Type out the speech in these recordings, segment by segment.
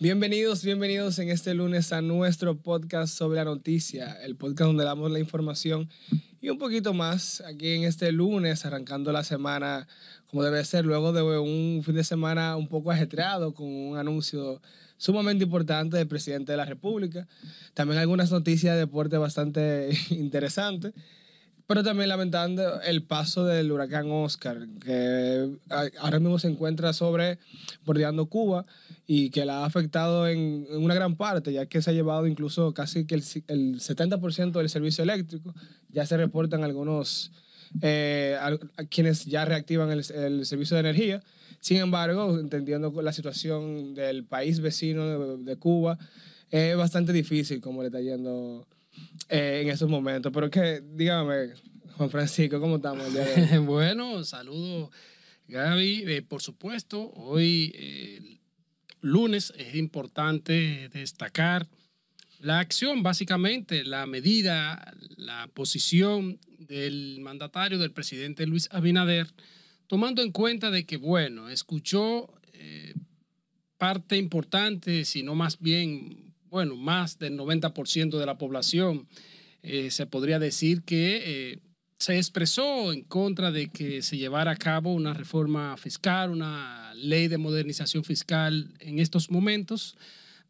Bienvenidos, bienvenidos en este lunes a nuestro podcast sobre la noticia, el podcast donde damos la información y un poquito más aquí en este lunes, arrancando la semana como debe ser, luego de un fin de semana un poco ajetreado con un anuncio sumamente importante del presidente de la República. También algunas noticias de deporte bastante interesantes. Pero también lamentando el paso del huracán Oscar, que ahora mismo se encuentra sobre bordeando Cuba y que la ha afectado en, una gran parte, ya que se ha llevado incluso casi que el, 70% del servicio eléctrico. Ya se reportan algunos eh, quienes ya reactivan el, servicio de energía. Sin embargo, entendiendo la situación del país vecino de, Cuba, es bastante difícil como le está yendo eh, en esos momentos. Pero que, dígame, Juan Francisco, ¿cómo estamos? bueno, saludo... Gaby. Eh, por supuesto, hoy, lunes, es importante destacar la acción, básicamente, la medida, la posición del mandatario, del presidente Luis Abinader, tomando en cuenta de que, bueno, escuchó eh, parte importante, sino más bien bueno, más del 90% de la población, eh, se podría decir que eh, se expresó en contra de que se llevara a cabo una reforma fiscal, una ley de modernización fiscal en estos momentos.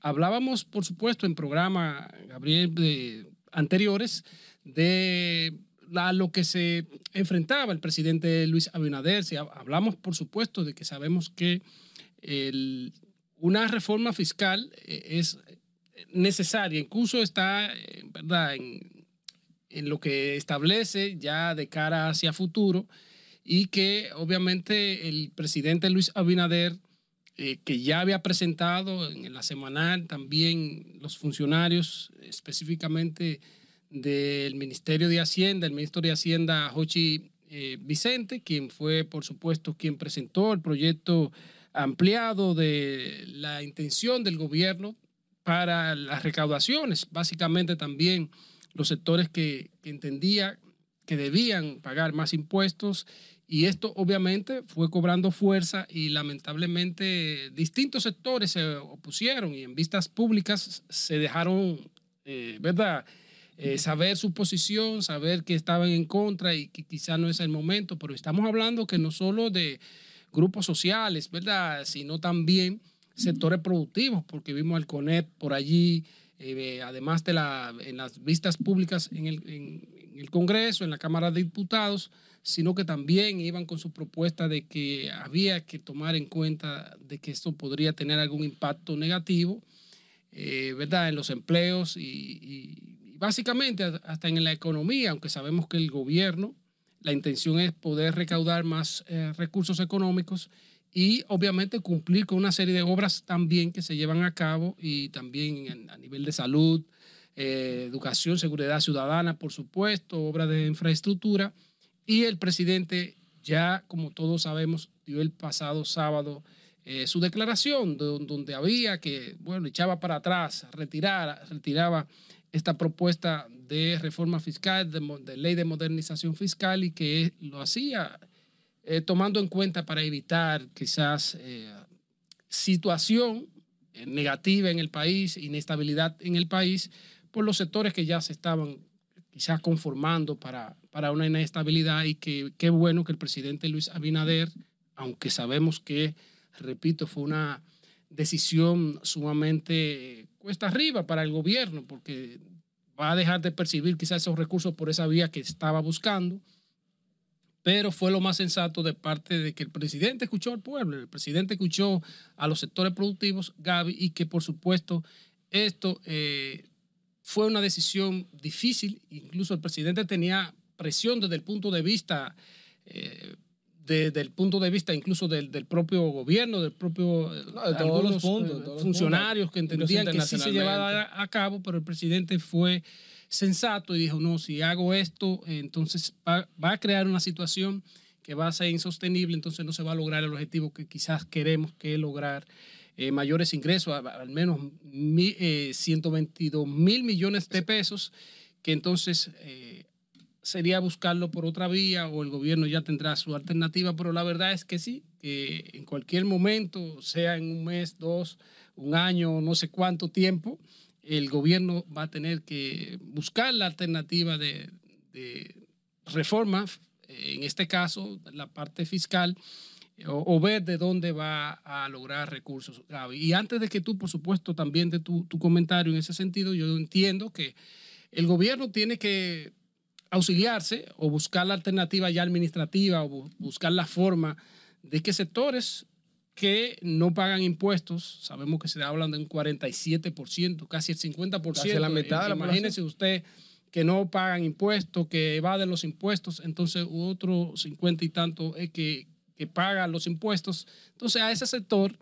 Hablábamos, por supuesto, en programa, Gabriel, anteriores, de lo que se enfrentaba el presidente Luis Abinader. Si hablamos, por supuesto, de que sabemos que una reforma fiscal eh, es necesaria, incluso está, eh, ¿verdad?, en, lo que establece ya de cara hacia futuro y que obviamente el presidente Luis Abinader, eh, que ya había presentado en la semanal también los funcionarios específicamente del Ministerio de Hacienda, el ministro de Hacienda Jochi eh, Vicente, quien fue por supuesto quien presentó el proyecto ampliado de la intención del gobierno para las recaudaciones, básicamente también los sectores que, entendía que debían pagar más impuestos y esto obviamente fue cobrando fuerza y lamentablemente distintos sectores se opusieron y en vistas públicas se dejaron, eh, eh, saber su posición, saber que estaban en contra y que quizá no es el momento, pero estamos hablando que no solo de grupos sociales, ¿verdad? Sino también sectores productivos, porque vimos al CONET por allí, eh, además de la, en las vistas públicas en el, Congreso, en la Cámara de Diputados, sino que también iban con su propuesta de que había que tomar en cuenta de que esto podría tener algún impacto negativo, eh, ¿verdad?, en los empleos y, básicamente hasta en la economía, aunque sabemos que el gobierno, la intención es poder recaudar más eh, recursos económicos y obviamente cumplir con una serie de obras también que se llevan a cabo y también a nivel de salud, eh, educación, seguridad ciudadana, por supuesto, obras de infraestructura. Y el presidente ya, como todos sabemos, dio el pasado sábado eh, su declaración donde había que, bueno, echaba para atrás, retirar, retiraba esta propuesta de reforma fiscal, de, de ley de modernización fiscal y que lo hacía eh, tomando en cuenta para evitar quizás eh, situación negativa en el país, inestabilidad en el país, por los sectores que ya se estaban quizás conformando para, para una inestabilidad y que qué bueno que el presidente Luis Abinader, aunque sabemos que, repito, fue una decisión sumamente cuesta arriba para el gobierno, porque va a dejar de percibir quizás esos recursos por esa vía que estaba buscando pero fue lo más sensato de parte de que el presidente escuchó al pueblo, el presidente escuchó a los sectores productivos, Gaby, y que por supuesto esto eh, fue una decisión difícil, incluso el presidente tenía presión desde el punto de vista... desde eh, el punto de vista incluso del, propio gobierno, del propio no, de todos los funcionarios que entendían que sí se llevaba a cabo, pero el presidente fue sensato y dijo, no, si hago esto, entonces va, a crear una situación que va a ser insostenible, entonces no se va a lograr el objetivo que quizás queremos que lograr. Eh, mayores ingresos, al menos 122 eh, mil millones de pesos, que entonces eh, sería buscarlo por otra vía o el gobierno ya tendrá su alternativa, pero la verdad es que sí, que en cualquier momento, sea en un mes, dos, un año, no sé cuánto tiempo, el gobierno va a tener que buscar la alternativa de, reforma, en este caso la parte fiscal, eh, o, ver de dónde va a lograr recursos, Y antes de que tú, por supuesto, también de tu, tu comentario en ese sentido, yo entiendo que el gobierno tiene que auxiliarse o buscar la alternativa ya administrativa o buscar la forma de que sectores que no pagan impuestos, sabemos que se habla de un 47%, casi el 50%. Casi la mitad de Imagínese usted que no pagan impuestos, que evaden los impuestos, entonces otro 50 y tanto es que, que pagan los impuestos. Entonces a ese sector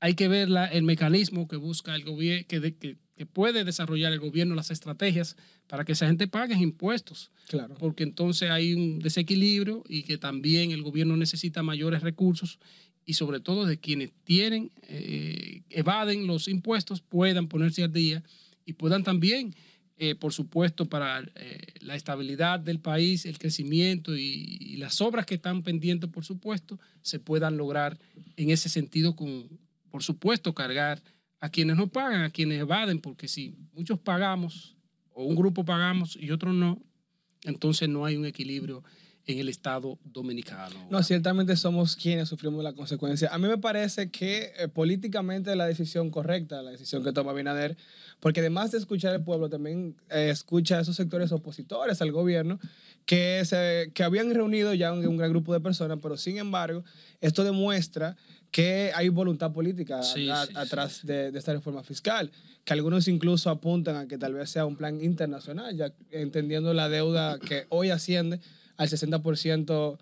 hay que ver el mecanismo que busca el gobierno, que, que, que, puede desarrollar el gobierno, las estrategias para que esa gente pague impuestos. Claro. Porque entonces hay un desequilibrio y que también el gobierno necesita mayores recursos y sobre todo de quienes tienen, eh, evaden los impuestos, puedan ponerse al día y puedan también, eh, por supuesto, para eh, la estabilidad del país, el crecimiento y, las obras que están pendientes, por supuesto, se puedan lograr en ese sentido con, por supuesto, cargar a quienes no pagan, a quienes evaden, porque si muchos pagamos o un grupo pagamos y otros no, entonces no hay un equilibrio en el Estado dominicano. No, ciertamente somos quienes sufrimos la consecuencia. A mí me parece que eh, políticamente la decisión correcta, la decisión que toma Binader, porque además de escuchar al pueblo, también eh, escucha a esos sectores opositores al gobierno que, se, que habían reunido ya un, gran grupo de personas, pero sin embargo, esto demuestra que hay voluntad política atrás de, de, esta reforma fiscal, que algunos incluso apuntan a que tal vez sea un plan internacional, ya entendiendo la deuda que hoy asciende al 60%.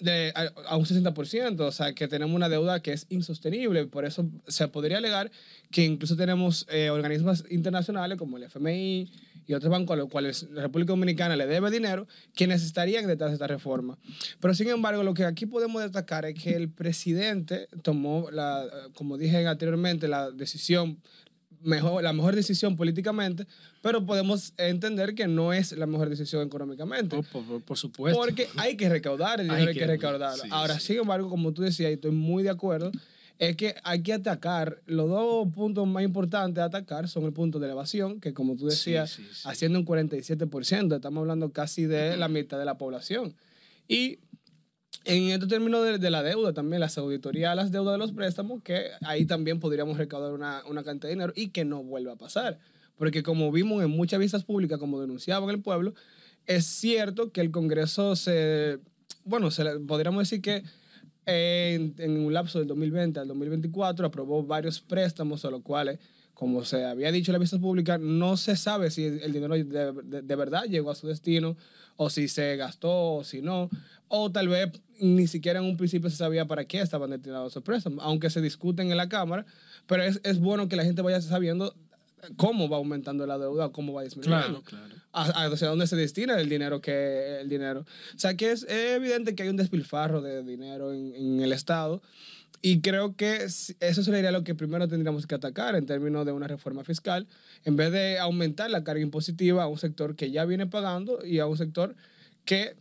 De, a, un 60%, o sea, que tenemos una deuda que es insostenible. Por eso se podría alegar que incluso tenemos eh, organismos internacionales como el FMI y otros bancos a los cuales la República Dominicana le debe dinero, que necesitarían detrás de esta reforma. Pero sin embargo, lo que aquí podemos destacar es que el presidente tomó, como dije anteriormente, la decisión, mejor, la mejor decisión políticamente, pero podemos entender que no es la mejor decisión económicamente. Oh, por, supuesto. Porque hay que recaudar, hay, que, recaudar. Ahora, sin embargo, como tú decías, y estoy muy de acuerdo, es que hay que atacar. Los dos puntos más importantes a atacar son el punto de elevación, que como tú decías, haciendo un 47%, estamos hablando casi de la mitad de la población. Y en este término de, la deuda también, las auditorías, las deudas de los préstamos, que ahí también podríamos recaudar una, una cantidad de dinero y que no vuelva a pasar. Porque como vimos en muchas vistas públicas, como denunciaban el pueblo, es cierto que el Congreso se, bueno, se, podríamos decir que en, un lapso del 2020 al 2024 aprobó varios préstamos a los cuales, como se había dicho en las vistas públicas, no se sabe si el dinero de, de, de verdad llegó a su destino o si se gastó, o si no. O tal vez ni siquiera en un principio se sabía para qué estaban destinados esos préstamos, aunque se discuten en la Cámara, pero es, bueno que la gente vaya sabiendo cómo va aumentando la deuda, cómo va disminuyendo. Claro, claro. hacia dónde se destina el dinero que el dinero. O sea que es, evidente que hay un despilfarro de dinero en, en el Estado y creo que eso sería lo que primero tendríamos que atacar en términos de una reforma fiscal, en vez de aumentar la carga impositiva a un sector que ya viene pagando y a un sector que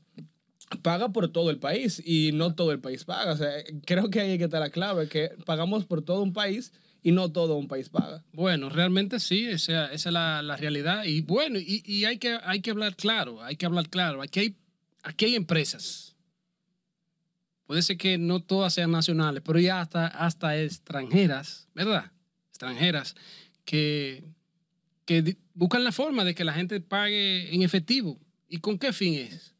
paga por todo el país y no todo el país paga. O sea, creo que ahí que está la clave, que pagamos por todo un país y no todo un país paga. Bueno, realmente sí, esa, es la, la, realidad. Y bueno, y, y, hay, que, hay que hablar claro, hay que hablar claro. Aquí hay, aquí hay empresas puede ser que no todas sean nacionales, pero ya hasta, hasta extranjeras, ¿verdad? Extranjeras, que, que buscan la forma de que la gente pague en efectivo. ¿Y con qué fin es?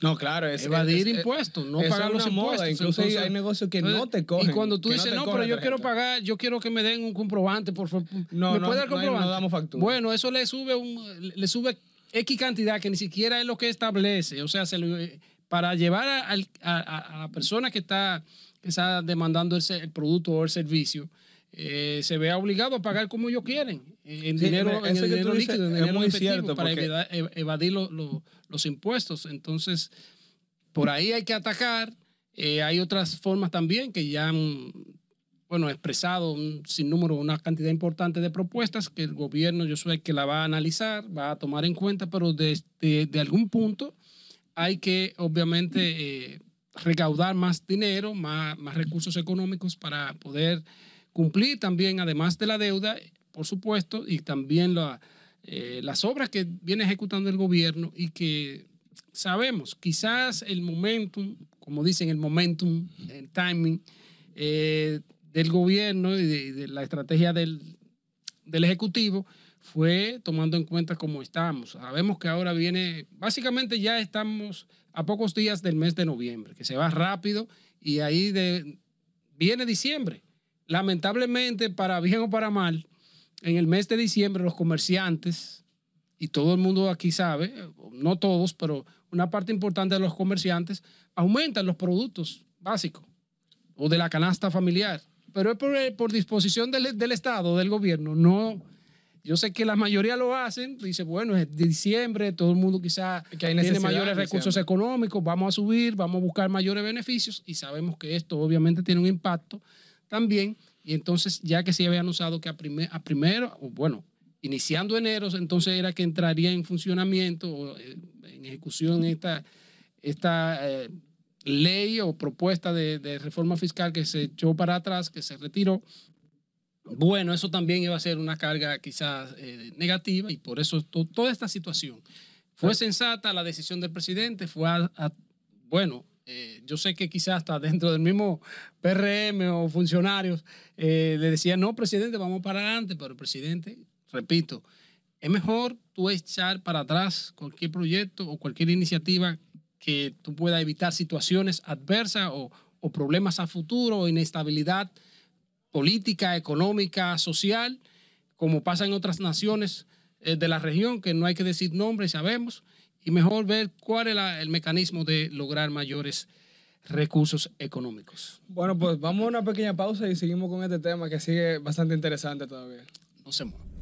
No, claro, es evadir impuestos, no pagar los impuestos. Incluso hay negocios que no te cogen. Y cuando tú dices, no, pero yo quiero pagar, yo quiero que me den un comprobante, por favor. No, ¿Me no, dar comprobante? No, no, damos factura. Bueno, eso le sube, un, le sube X cantidad que ni siquiera es lo que establece. O sea, se le para llevar a, la persona que está, que está demandando el, el producto o el servicio. Eh, se vea obligado a pagar como ellos quieren, eh, en dinero, el dinero líquido, en dinero efectivo, para e-, evadir los impuestos. Entonces, por ahí hay que atacar. Eh, hay otras formas también que ya han bueno, expresado sin número una cantidad importante de propuestas que el gobierno, yo soy que la va a analizar, va a tomar en cuenta, pero desde de algún punto hay que obviamente eh, recaudar más dinero, más, más recursos económicos para poder cumplir también, además de la deuda, por supuesto, y también la, eh, las obras que viene ejecutando el gobierno y que sabemos, quizás el momentum, como dicen, el momentum, el timing eh, del gobierno y de, la estrategia del, del Ejecutivo, fue tomando en cuenta cómo estamos. Sabemos que ahora viene, básicamente ya estamos a pocos días del mes de noviembre, que se va rápido y ahí viene diciembre. Lamentablemente, para bien o para mal, en el mes de diciembre los comerciantes, y todo el mundo aquí sabe, no todos, pero una parte importante de los comerciantes, aumentan los productos básicos o de la canasta familiar. Pero es por, disposición del, del Estado, del gobierno, no yo sé que la mayoría lo hacen, pues, dice, bueno, es diciembre, todo el mundo quizás tiene mayores recursos económicos, vamos a subir, vamos a buscar mayores beneficios y sabemos que esto obviamente tiene un impacto también. Y entonces, ya que se había anunciado que a, primer, a primero, bueno, iniciando enero, entonces era que entraría en funcionamiento o eh, en ejecución esta, esta eh, ley o propuesta de reforma fiscal que se echó para atrás, que se retiró bueno, eso también iba a ser una carga quizás eh, negativa y por eso toda esta situación. Fue sensata la decisión del presidente, fue, bueno, eh, yo sé que quizás hasta dentro del mismo PRM o funcionarios eh, le decían, no, presidente, vamos para adelante, pero el presidente, repito, es mejor tú echar para atrás cualquier proyecto o cualquier iniciativa que tú pueda evitar situaciones adversas o problemas a futuro o inestabilidad política, económica, social, como pasa en otras naciones eh, de la región, que no hay que decir nombres, sabemos, y mejor ver cuál es el mecanismo de lograr mayores recursos económicos. Bueno, pues vamos a una pequeña pausa y seguimos con este tema que sigue bastante interesante todavía. No se muevan.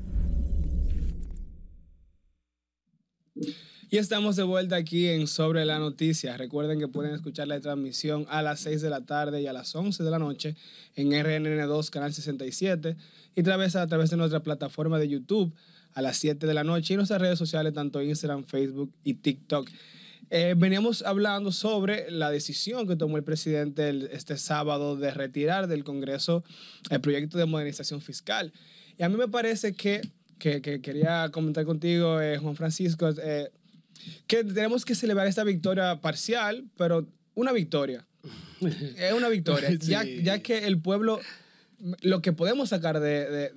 Y estamos de vuelta aquí en Sobre la Noticia. Recuerden que pueden escuchar la transmisión a las 6 de la tarde y a las 11 de la noche en RNN2, Canal 67, y a través, a través de nuestra plataforma de YouTube a las 7 de la noche y nuestras redes sociales, tanto Instagram, Facebook y TikTok. Eh, veníamos hablando sobre la decisión que tomó el presidente este sábado de retirar del Congreso el proyecto de modernización fiscal. Y a mí me parece que, que, quería comentar contigo, eh, Juan Francisco, eh, que tenemos que celebrar esta victoria parcial, pero una victoria. es una victoria, ya, que el pueblo, lo que podemos sacar de,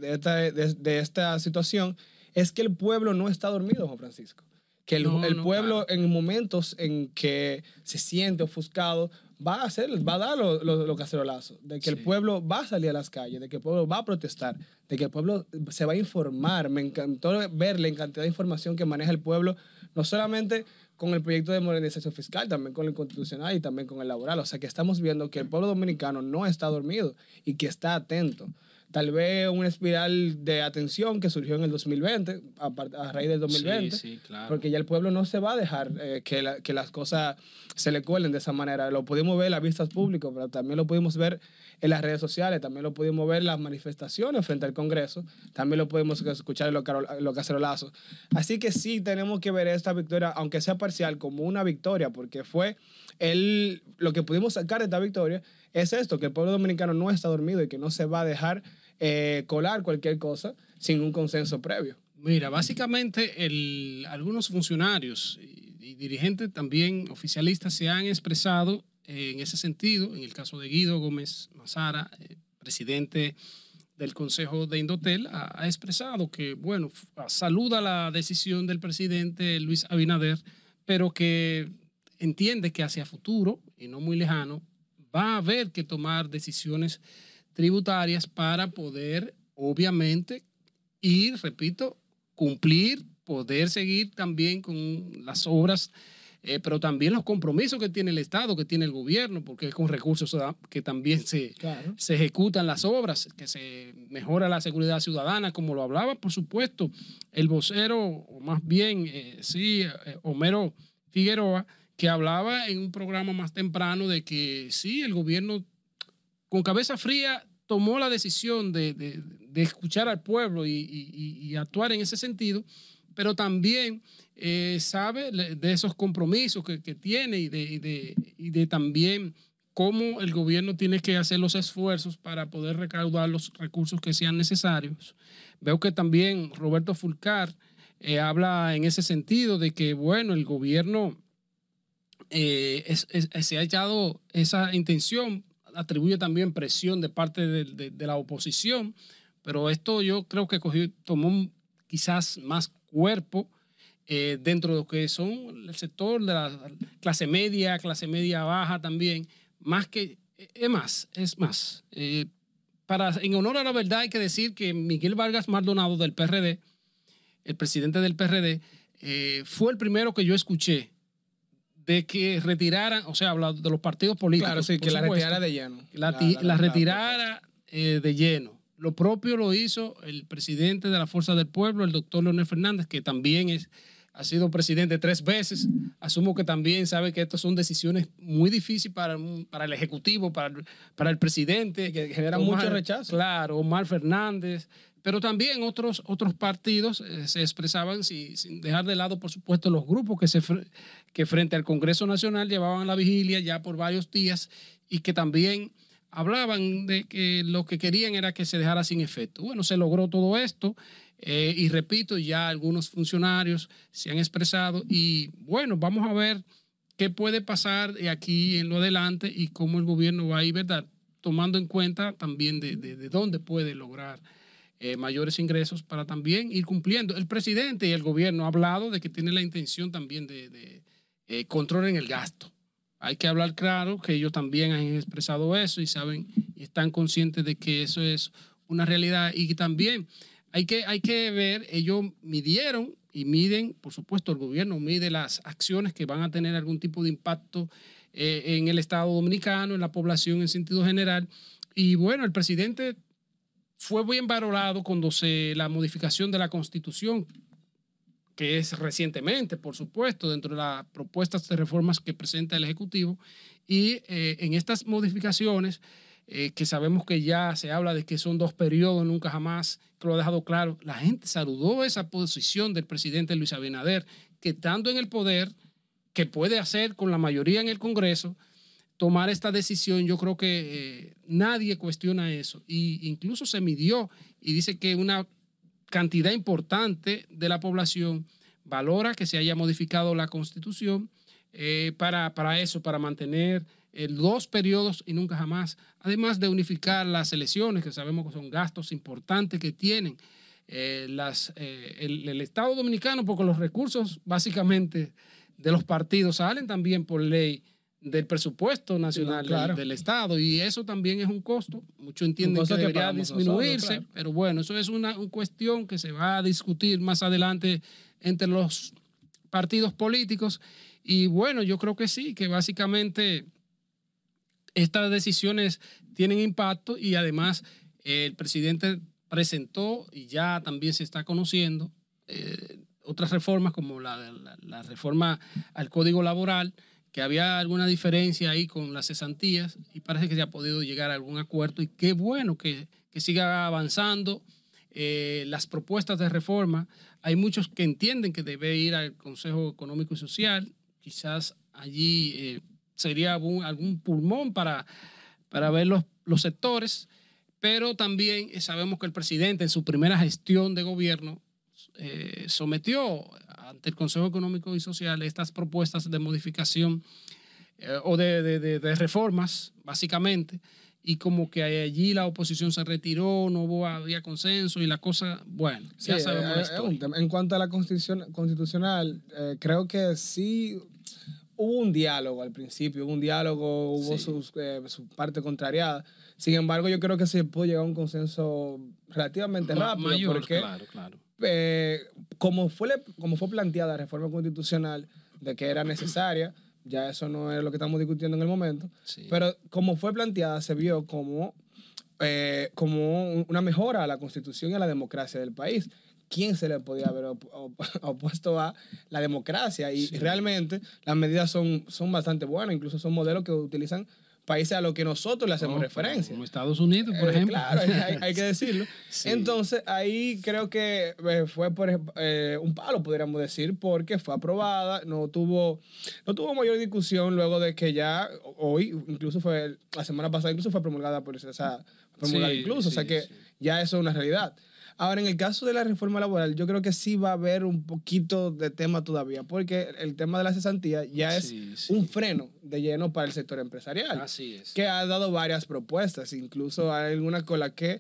esta, situación es que el pueblo no está dormido, Juan Francisco. Que el, pueblo en momentos en que se siente ofuscado va a hacer, va a dar los lo, lo cacerolazos, de que el pueblo va a salir a las calles, de que el pueblo va a protestar, de que el pueblo se va a informar. Me encantó ver la cantidad de información que maneja el pueblo, no solamente con el proyecto de modernización fiscal, también con el constitucional y también con el laboral. O sea que estamos viendo que el pueblo dominicano no está dormido y que está atento tal vez una espiral de atención que surgió en el 2020, a, raíz del 2020. Porque ya el pueblo no se va a dejar eh, que, las cosas se le cuelen de esa manera. Lo pudimos ver en las vistas públicas, pero también lo pudimos ver en las redes sociales, también lo pudimos ver en las manifestaciones frente al Congreso, también lo pudimos escuchar en los, los cacerolazos. Así que sí tenemos que ver esta victoria, aunque sea parcial, como una victoria, porque fue el, lo que pudimos sacar de esta victoria es esto, que el pueblo dominicano no está dormido y que no se va a dejar eh, colar cualquier cosa sin un consenso previo. Mira, básicamente algunos funcionarios y, dirigentes también oficialistas se han expresado en ese sentido, en el caso de Guido Gómez Mazara, eh, presidente del Consejo de Indotel, ha expresado que, bueno, ah, saluda la decisión del presidente Luis Abinader, pero que entiende que hacia futuro y no muy lejano va a haber que tomar decisiones tributarias para poder, obviamente, ir, repito, cumplir, poder seguir también con las obras, eh, pero también los compromisos que tiene el Estado, que tiene el gobierno, porque es con recursos que también se, se ejecutan las obras, que se mejora la seguridad ciudadana, como lo hablaba, por supuesto, el vocero, o más bien, eh, sí, eh, Homero Figueroa, que hablaba en un programa más temprano de que sí, el gobierno con cabeza fría tomó la decisión de, escuchar al pueblo y, actuar en ese sentido, pero también eh, sabe de esos compromisos que, tiene y de, también cómo el gobierno tiene que hacer los esfuerzos para poder recaudar los recursos que sean necesarios. Veo que también Roberto Fulcar eh, habla en ese sentido de que, bueno, el gobierno eh, se ha echado esa intención atribuye también presión de parte de, la oposición, pero esto yo creo que cogió, tomó quizás más cuerpo eh, dentro de lo que son el sector de la clase media, clase media baja también, más que, es más, es más. Eh, para, en honor a la verdad hay que decir que Miguel Vargas Maldonado del PRD, el presidente del PRD, eh, fue el primero que yo escuché de que retiraran, o sea, hablando de los partidos políticos. Claro, sí, que la retirara de lleno. La, retirara pues. eh, de lleno. Lo propio lo hizo el presidente de la Fuerza del Pueblo, el doctor Leonel Fernández, que también es, ha sido presidente tres veces. Asumo que también sabe que estas son decisiones muy difíciles para, el Ejecutivo, para, para el presidente, que generan mucho rechazo. Claro, Omar Fernández, pero también otros, otros partidos eh, se expresaban, sin dejar de lado, por supuesto, los grupos que, se, que frente al Congreso Nacional llevaban la vigilia ya por varios días y que también hablaban de que lo que querían era que se dejara sin efecto. Bueno, se logró todo esto eh, y repito, ya algunos funcionarios se han expresado y bueno, vamos a ver qué puede pasar aquí en lo adelante y cómo el gobierno va a ir, ¿verdad? Tomando en cuenta también de, de, de dónde puede lograr eh, mayores ingresos para también ir cumpliendo. El presidente y el gobierno ha hablado de que tiene la intención también de, eh, control en el gasto. Hay que hablar claro que ellos también han expresado eso y saben y están conscientes de que eso es una realidad y también hay que, hay que ver, ellos midieron y miden, por supuesto, el gobierno mide las acciones que van a tener algún tipo de impacto eh, en el Estado dominicano, en la población en sentido general. Y bueno, el presidente fue bien valorado cuando se la modificación de la Constitución, que es recientemente, por supuesto, dentro de las propuestas de reformas que presenta el Ejecutivo. Y eh, en estas modificaciones, eh, que sabemos que ya se habla de que son dos periodos, nunca jamás, que lo ha dejado claro, la gente saludó esa posición del presidente Luis Abinader, que estando en el poder, que puede hacer con la mayoría en el Congreso, tomar esta decisión, yo creo que eh, nadie cuestiona eso. Y incluso se midió y dice que una cantidad importante de la población valora que se haya modificado la constitución eh, para, eso, para mantener eh, dos periodos y nunca jamás, además de unificar las elecciones, que sabemos que son gastos importantes que tienen las, el, el Estado dominicano, porque los recursos básicamente de los partidos salen también por ley del presupuesto nacional del, Estado y eso también es un costo. Muchos entienden que, debería disminuirse, pero bueno, eso es una, cuestión que se va a discutir más adelante entre los partidos políticos y bueno, yo creo que sí, que básicamente estas decisiones tienen impacto y además eh, el presidente presentó y ya también se está conociendo eh, otras reformas como la reforma al código laboral que había alguna diferencia ahí con las cesantías y parece que se ha podido llegar a algún acuerdo y qué bueno que, que siga avanzando eh, las propuestas de reforma. Hay muchos que entienden que debe ir al Consejo Económico y Social, quizás allí eh, sería algún, pulmón para, para ver los, sectores, pero también eh, sabemos que el presidente en su primera gestión de gobierno sometió ante el Consejo Económico y Social estas propuestas de modificación eh, o de, reformas, básicamente, y como que allí la oposición se retiró, no hubo, había consenso y la cosa, bueno, ya sabemos esto eh, eh, En cuanto a la constitución, constitucional, creo que sí hubo un diálogo al principio, hubo un diálogo, hubo su parte contrariada. Sin embargo, yo creo que se pudo llegar a un consenso relativamente rápido. Mayor, porque claro, claro. Eh, como, fue, como fue planteada la reforma constitucional de que era necesaria, ya eso no es lo que estamos discutiendo en el momento, pero como fue planteada se vio como, eh, como una mejora a la constitución y a la democracia del país. ¿Quién se le podía haber opuesto a la democracia? Y realmente las medidas son, son bastante buenas, incluso son modelos que utilizan países a los que nosotros le hacemos oh, referencia. Como Estados Unidos, por eh, ejemplo. Claro, hay, que decirlo. Entonces, ahí creo que eh, fue por, eh, un palo, podríamos decir, porque fue aprobada, no tuvo, no tuvo mayor discusión luego de que ya hoy, incluso fue la semana pasada, incluso fue promulgada por esa, promulgada incluso, o sea que ya eso es una realidad. Ahora, en el caso de la reforma laboral, yo creo que sí va a haber un poquito de tema todavía, porque el tema de la cesantía ya es un freno de lleno para el sector empresarial. Así es. Que ha dado varias propuestas, incluso hay algunas con la que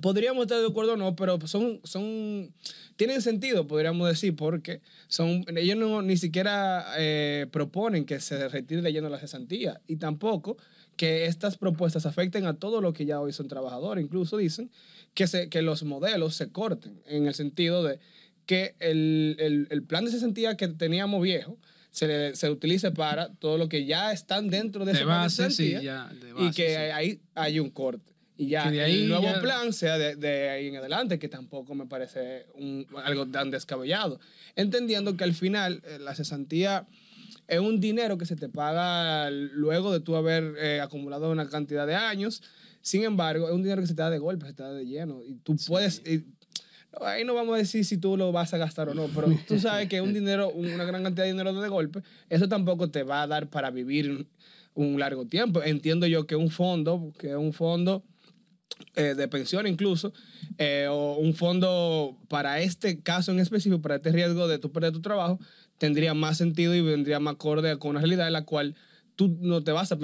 podríamos estar de acuerdo o no, pero son, son, tienen sentido, podríamos decir, porque son, ellos no, ni siquiera eh, proponen que se retire lleno la cesantía y tampoco que estas propuestas afecten a todo lo que ya hoy son trabajadores. Incluso dicen que, que los modelos se corten, en el sentido de que el, el, el plan de cesantía que teníamos viejo se, se utilice para todo lo que ya están dentro de, de ese plan de cesantía sí, ya, y que ahí hay un corte. Y ya el nuevo plan sea de, de, ahí en adelante, que tampoco me parece algo tan descabellado. Entendiendo que al final eh, la cesantía es un dinero que se te paga luego de tú haber eh, acumulado una cantidad de años sin embargo, es un dinero que se te da de golpe, se te da de lleno. Y tú puedes... Eh, ahí no vamos a decir si tú lo vas a gastar o no, pero tú sabes que un dinero, una gran cantidad de dinero de golpe, eso tampoco te va a dar para vivir un largo tiempo. Entiendo yo que un fondo, que un fondo eh, de pensión incluso, eh, o un fondo para este caso en específico, para este riesgo de tu perder tu trabajo, tendría más sentido y vendría más acorde con una realidad en la cual tú no te vas a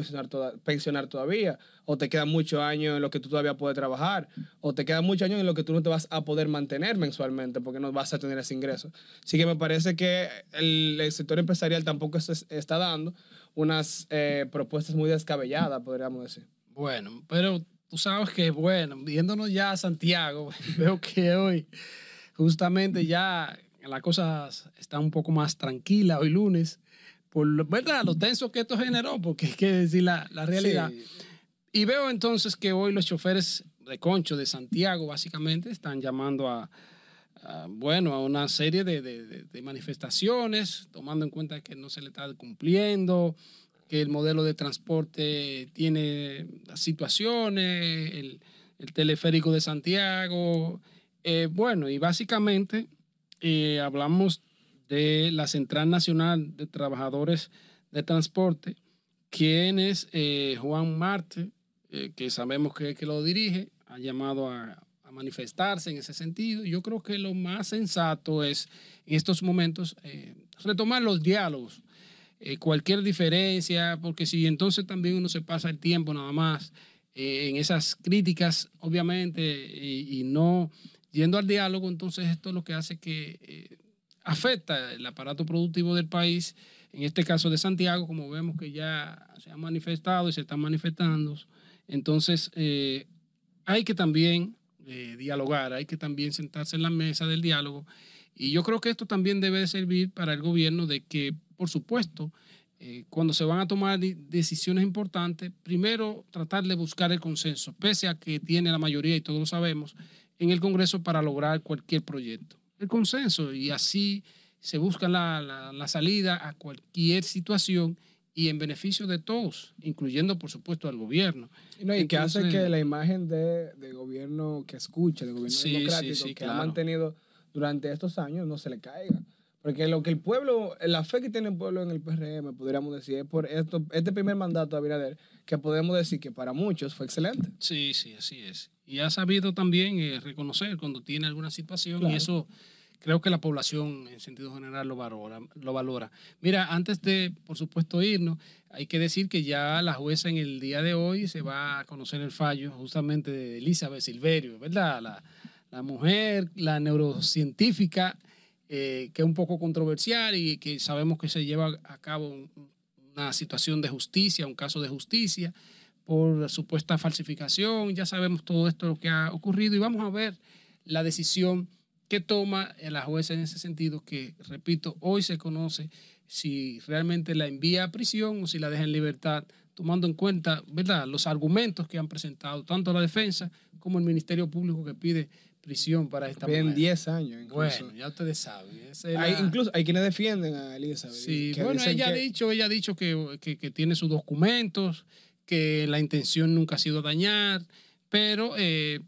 pensionar, todavía, o te queda mucho año en lo que tú todavía puedes trabajar, o te queda mucho año en lo que tú no te vas a poder mantener mensualmente porque no vas a tener ese ingreso. Así que me parece que el, sector empresarial tampoco está dando unas eh, propuestas muy descabelladas, podríamos decir. Bueno, pero tú sabes que, bueno, viéndonos ya a Santiago, veo que hoy justamente ya las cosas está un poco más tranquila hoy lunes por ¿verdad? lo tenso que esto generó, porque es que decir la, la realidad. Y veo entonces que hoy los choferes de Concho, de Santiago, básicamente, están llamando a, bueno, a una serie de, de, manifestaciones, tomando en cuenta que no se le está cumpliendo, que el modelo de transporte tiene situaciones, el, teleférico de Santiago. Eh, bueno, y básicamente eh, hablamos de la Central Nacional de Trabajadores de Transporte, quien es eh, Juan Marte, eh, que sabemos que, lo dirige, ha llamado a, manifestarse en ese sentido. Yo creo que lo más sensato es en estos momentos eh, retomar los diálogos, cualquier diferencia, porque si entonces también uno se pasa el tiempo nada más en esas críticas, obviamente, y, no yendo al diálogo, entonces esto es lo que hace que afecta el aparato productivo del país, en este caso de Santiago, como vemos que ya se ha manifestado y se están manifestando. Entonces, eh, hay que también eh, dialogar, hay que también sentarse en la mesa del diálogo. Y yo creo que esto también debe servir para el gobierno de que, por supuesto, eh, cuando se van a tomar decisiones importantes, primero tratar de buscar el consenso, pese a que tiene la mayoría, y todos lo sabemos, en el Congreso para lograr cualquier proyecto el consenso y así se busca la, la, salida a cualquier situación y en beneficio de todos, incluyendo por supuesto al gobierno. y que hace que la imagen de, gobierno que escucha, de gobierno democrático que ha mantenido durante estos años no se le caiga. Porque lo que el pueblo, la fe que tiene el pueblo en el PRM, podríamos decir, es por esto, este primer mandato de Abinader, que podemos decir que para muchos fue excelente. Sí, sí, así es. Y ha sabido también eh, reconocer cuando tiene alguna situación y eso creo que la población en sentido general lo valora, lo valora. Mira, antes de, por supuesto, irnos, hay que decir que ya la jueza en el día de hoy se va a conocer el fallo justamente de Elizabeth Silverio, ¿verdad? La, la mujer, la neurocientífica eh, que es un poco controversial y que sabemos que se lleva a cabo una situación de justicia, un caso de justicia por supuesta falsificación. Ya sabemos todo esto lo que ha ocurrido y vamos a ver la decisión que toma la jueza en ese sentido, que repito, hoy se conoce si realmente la envía a prisión o si la deja en libertad, tomando en cuenta ¿verdad? los argumentos que han presentado tanto la defensa como el Ministerio Público que pide prisión para esta Ven En 10 años incluso. ya ustedes saben. Hay, incluso quienes defienden a Elizabeth. Sí, bueno, ella, ha dicho, ella ha dicho que, tiene sus documentos, que la intención nunca ha sido dañar, pero eh,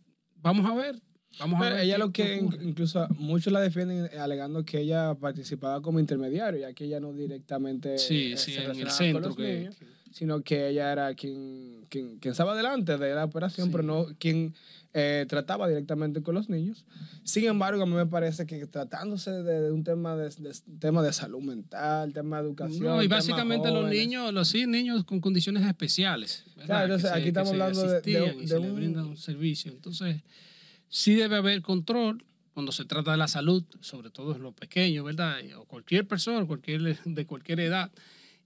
vamos a ver. Vamos a ver ella lo que incluso muchos la defienden alegando que ella participaba como intermediario, ya que ella no directamente sí, eh, sí, en el centro sino que ella era quien, quien, estaba delante de la operación, pero no quien eh, trataba directamente con los niños. Sin embargo, a mí me parece que tratándose de, un tema de, tema de salud mental, tema de educación. No, y básicamente los niños, los sí, niños con condiciones especiales. Claro, aquí estamos hablando de, un... un servicio. Entonces, sí debe haber control cuando se trata de la salud, sobre todo en los pequeños, ¿verdad? O cualquier persona, cualquier, de cualquier edad.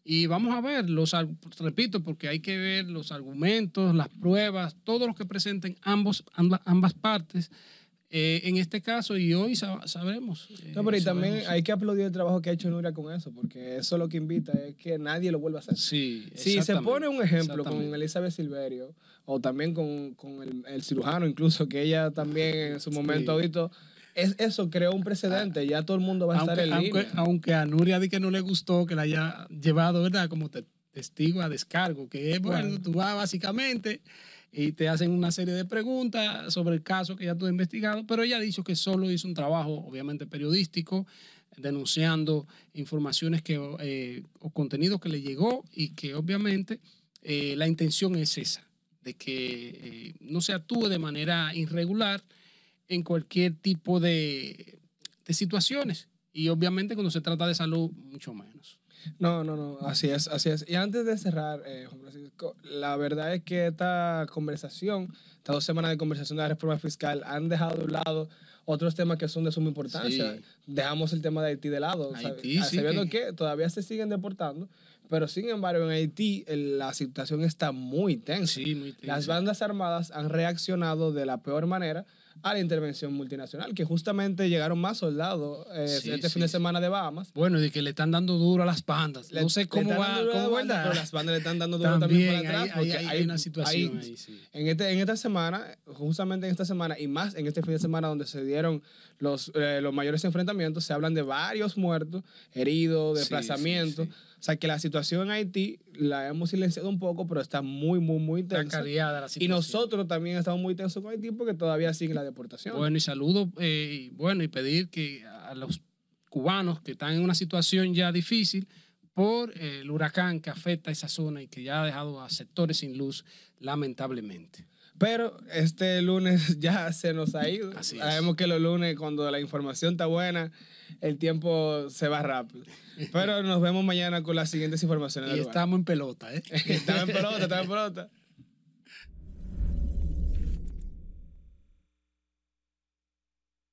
Y vamos a ver, los, repito, porque hay que ver los argumentos, las pruebas, todos los que presenten ambos, ambas partes. Eh, en este caso y hoy sabemos. sabremos. no, eh, pero y también hay que aplaudir el trabajo que ha hecho Nuria con eso, porque eso lo que invita es que nadie lo vuelva a hacer. Sí, si se pone un ejemplo con Elizabeth Silverio o también con, con el, el, cirujano, incluso que ella también en su momento ha visto es, eso creó un precedente. Ya todo el mundo va a estar en aunque, línea. Aunque a Nuria di que no le gustó que la haya llevado, ¿verdad? Como te, testigo a descargo, que es, bueno, tú vas básicamente y te hacen una serie de preguntas sobre el caso que ya tú has investigado, pero ella ha dicho que solo hizo un trabajo, obviamente periodístico, denunciando informaciones que, eh, o contenido que le llegó y que obviamente eh, la intención es esa, de que eh, no se actúe de manera irregular en cualquier tipo de, de situaciones. Y obviamente cuando se trata de salud, mucho menos. No, no, no, así es, así es. Y antes de cerrar, eh, la verdad es que esta conversación, estas dos semanas de conversación de la reforma fiscal han dejado de lado otros temas que son de suma importancia. Dejamos el tema de Haití de lado, Haití, sabiendo que... todavía se siguen deportando, pero sin embargo en Haití la situación está muy tensa. muy tensa. Las bandas armadas han reaccionado de la peor manera a la intervención multinacional, que justamente llegaron más soldados eh, este fin de semana de Bahamas. Bueno, y que le están dando duro a las pandas. no sé cómo van cómo pero las pandas le están dando duro también, para atrás. hay, una situación ahí, este, en, esta semana, justamente en esta semana, y más en este fin de semana donde se dieron los, eh, los mayores enfrentamientos, se hablan de varios muertos, heridos, desplazamientos. O sea, que la situación en Haití la hemos silenciado un poco, pero está muy, muy, muy tensa. La situación. Y nosotros también estamos muy tensos con Haití porque todavía sigue la deportación. Bueno, y saludo, eh, y bueno, y pedir que a los cubanos que están en una situación ya difícil por eh, el huracán que afecta esa zona y que ya ha dejado a sectores sin luz, lamentablemente. Pero este lunes ya se nos ha ido. Sabemos que los lunes, cuando la información está buena, el tiempo se va rápido. Pero nos vemos mañana con las siguientes informaciones. Y estamos en pelota, ¿eh? estamos en pelota, estamos en pelota.